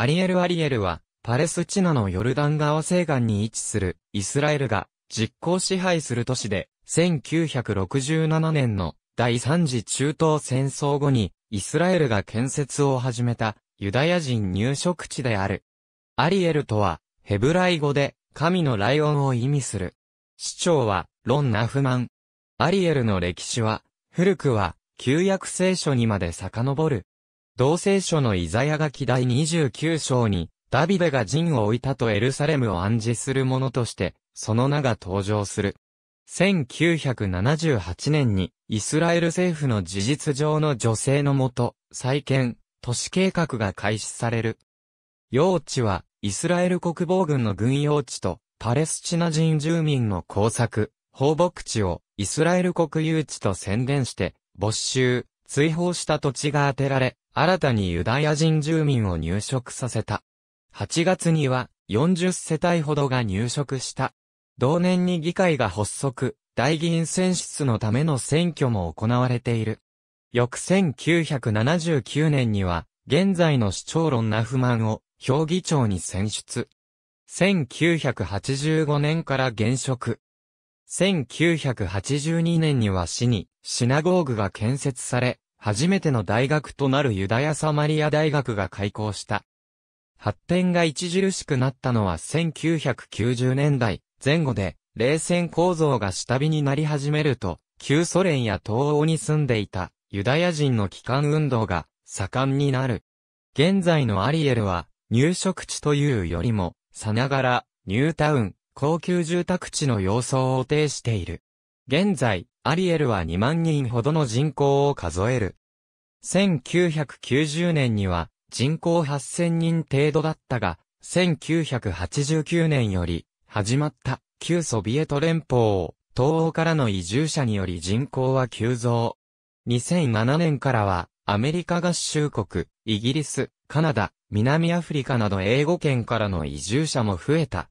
アリエル・アリエルは、パレスチナのヨルダン川西岸に位置する、イスラエルが、実効支配する都市で、1967年の第3次中東戦争後に、イスラエルが建設を始めた、ユダヤ人入植地である。アリエルとは、ヘブライ語で、神のライオンを意味する。市長は、ロン・ナフマン。アリエルの歴史は、古くは、旧約聖書にまで遡る。同聖書のイザヤ書き第29章に、ダビデが陣を置いたとエルサレムを暗示するものとして、その名が登場する。1978年に、イスラエル政府の事実上の女性のもと、再建、都市計画が開始される。用地は、イスラエル国防軍の軍用地と、パレスチナ人住民の工作、放牧地を、イスラエル国有地と宣伝して、没収、追放した土地が当てられ、新たにユダヤ人住民を入植させた。8月には40世帯ほどが入植した。同年に議会が発足、大議員選出のための選挙も行われている。翌1979年には、現在の市長論な不満を、評議長に選出。1985年から現職。1982年には市にシナゴーグが建設され、初めての大学となるユダヤサマリア大学が開校した。発展が著しくなったのは1990年代前後で、冷戦構造が下火になり始めると、旧ソ連や東欧に住んでいたユダヤ人の帰還運動が盛んになる。現在のアリエルは入植地というよりも、さながらニュータウン、高級住宅地の様相を呈している。現在、アリエルは2万人ほどの人口を数える。1990年には人口8000人程度だったが、1989年より始まった旧ソビエト連邦、東欧からの移住者により人口は急増。2007年からはアメリカ合衆国、イギリス、カナダ、南アフリカなど英語圏からの移住者も増えた。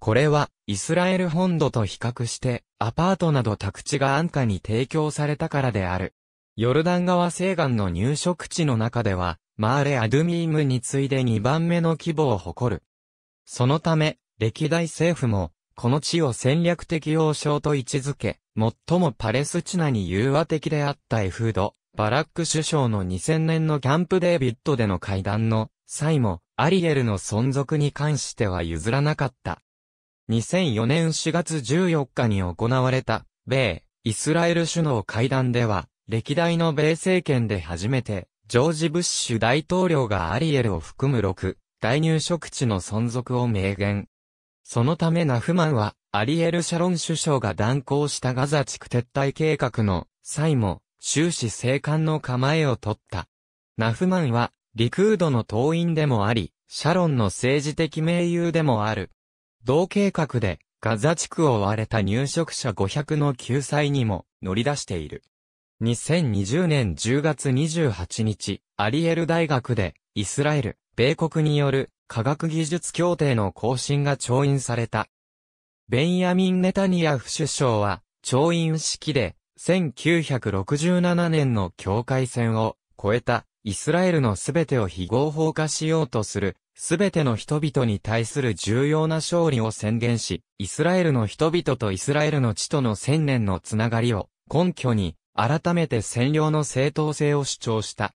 これは、イスラエル本土と比較して、アパートなど宅地が安価に提供されたからである。ヨルダン川西岸の入植地の中では、マーレ・アドゥミームに次いで2番目の規模を誇る。そのため、歴代政府も、この地を戦略的要衝と位置づけ、最もパレスチナに融和的であったエフード、バラック首相の2000年のキャンプデービッドでの会談の際も、アリエルの存続に関しては譲らなかった。2004年4月14日に行われた、米、イスラエル首脳会談では、歴代の米政権で初めて、ジョージ・ブッシュ大統領がアリエルを含む6、大入植地の存続を明言。そのためナフマンは、アリエル・シャロン首相が断行したガザ地区撤退計画の際も、終始生還の構えを取った。ナフマンは、リクードの党員でもあり、シャロンの政治的盟友でもある。同計画で、ガザ地区を追われた入植者500の救済にも乗り出している。2020年10月28日、アリエル大学で、イスラエル、米国による科学技術協定の更新が調印された。ベンヤミン・ネタニヤフ首相は、調印式で、1967年の境界線を超えたイスラエルのすべてを非合法化しようとするすべての人々に対する重要な勝利を宣言し、イスラエルの人々とイスラエルの地との千年のつながりを根拠に、改めて占領の正当性を主張した。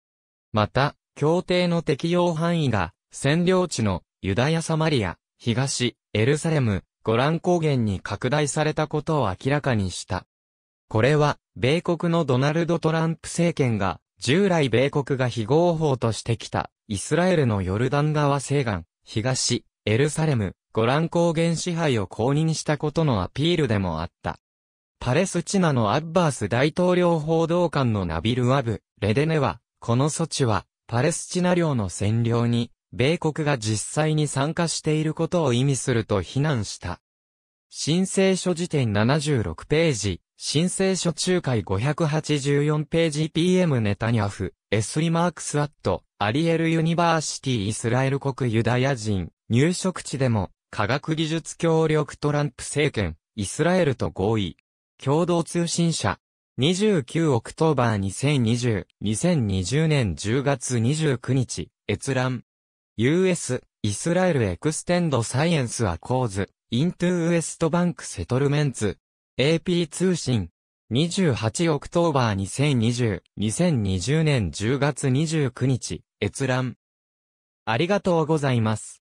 また、協定の適用範囲が、占領地のユダヤサマリア、東、エルサレム、ゴラン高原に拡大されたことを明らかにした。これは、米国のドナルド・トランプ政権が、従来米国が非合法としてきた、イスラエルのヨルダン川西岸、東、エルサレム、ゴラン高原支配を公認したことのアピールでもあった。パレスチナのアッバース大統領報道官のナビル・ワブ、レデネは、この措置は、パレスチナ領の占領に、米国が実際に参加していることを意味すると非難した。申請書辞典76ページ、申請書仲介584ページ PM ネタニャフ、エスリマークスアット、アリエルユニバーシティイスラエル国ユダヤ人、入植地でも、科学技術協力トランプ政権、イスラエルと合意。共同通信社。29オクトーバー2020、2020年10月29日、閲覧。US、イスラエルエクステンドサイエンスアコーズ、イントゥウエストバンクセトルメンツ。AP 通信。28オクトーバー2020。2020年10月29日。閲覧。ありがとうございます。